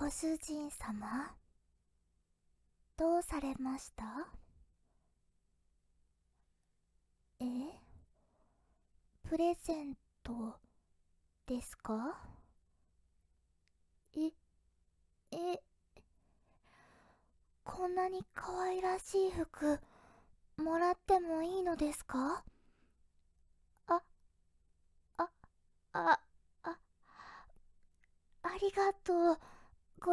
ご主人様どうされましたえプレゼントですかええこんなに可愛らしい服もらってもいいのですか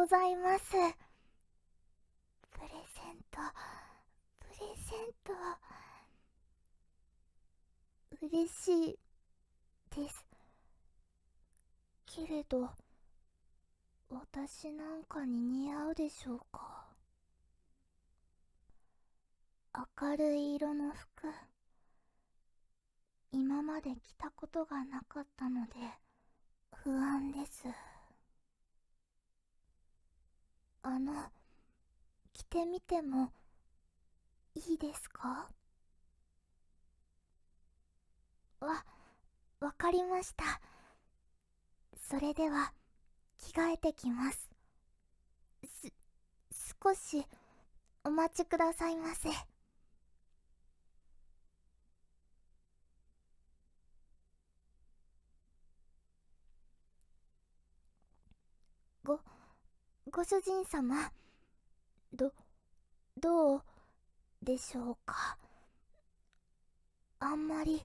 ざいます。プレゼント、プレゼント、嬉しいです。けれど、私なんかに似合うでしょうか。明るい色の服。今まで着たことがなかったので、不安です。あの着てみてもいいですかわわかりましたそれでは着替えてきますす少しお待ちくださいませご。ご主人様どどうでしょうかあんまり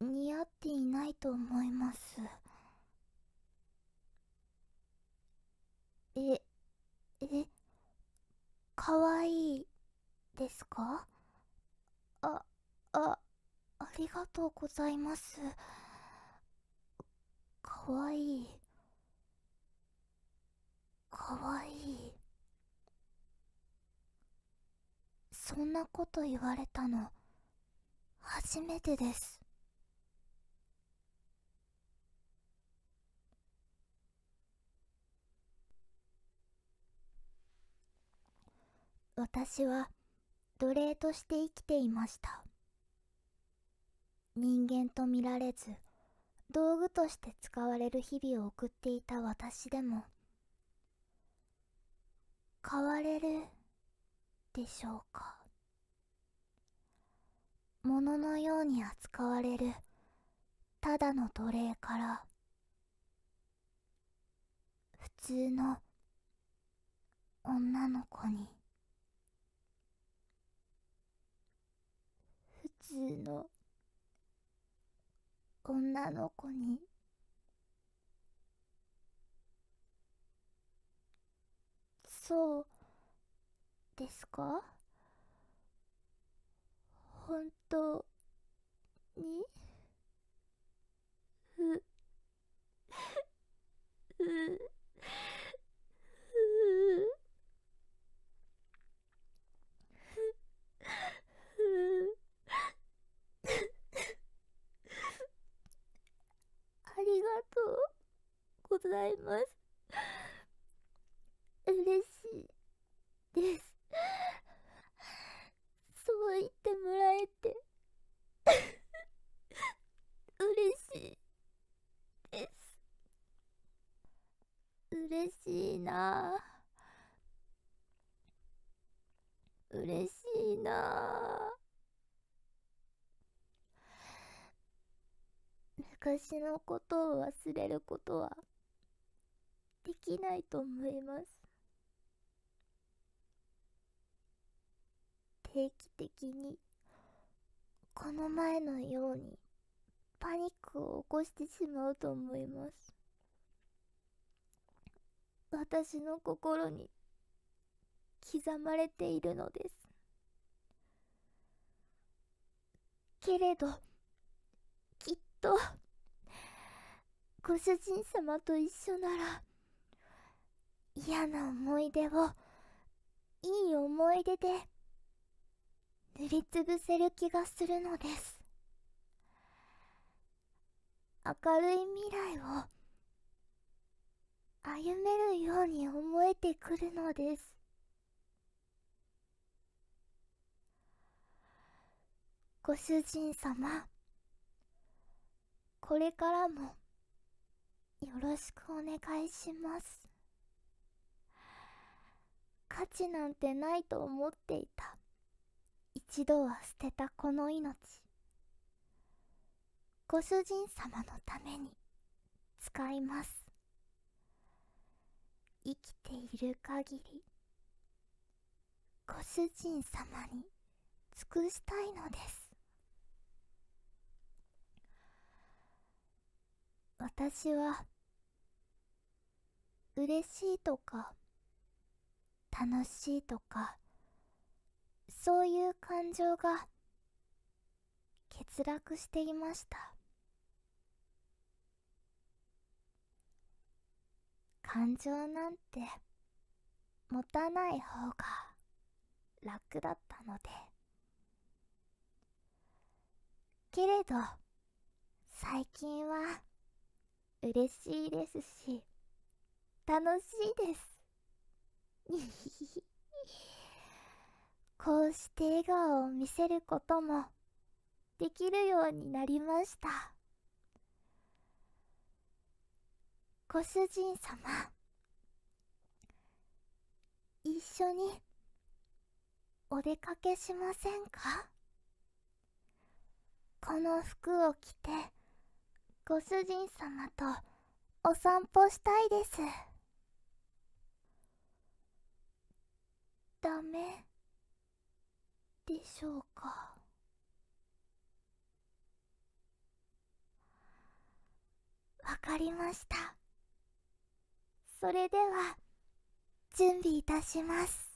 似合っていないと思いますええかわいいですかああありがとうございますかわいいかわいいそんなこと言われたの初めてです私は奴隷として生きていました人間と見られず道具として使われる日々を送っていた私でも変われるでしょうか物のように扱われるただの奴隷から普通の女の子に普通の女の子にですか本当にう、う、う。ありがとうございます。嬉しいです。そう言ってもらえて嬉しいです嬉しいな嬉しいな昔のことを忘れることはできないと思います定期的にこの前のようにパニックを起こしてしまうと思います私の心に刻まれているのですけれどきっとご主人様と一緒なら嫌な思い出をいい思い出で塗りつぶせる気がするのです明るい未来を歩めるように思えてくるのですご主人様これからもよろしくお願いします価値なんてないと思っていた一度は捨てたこの命ご主人様のために使います生きている限りご主人様に尽くしたいのです私は嬉しいとか楽しいとかそういう感情が欠落していました感情なんて持たない方が楽だったのでけれど最近は嬉しいですし楽しいです。こうして笑顔を見せることもできるようになりましたご主人様一緒にお出かけしませんかこの服を着てご主人様とお散歩したいですダメ。でしょうかわかりましたそれでは準備いたします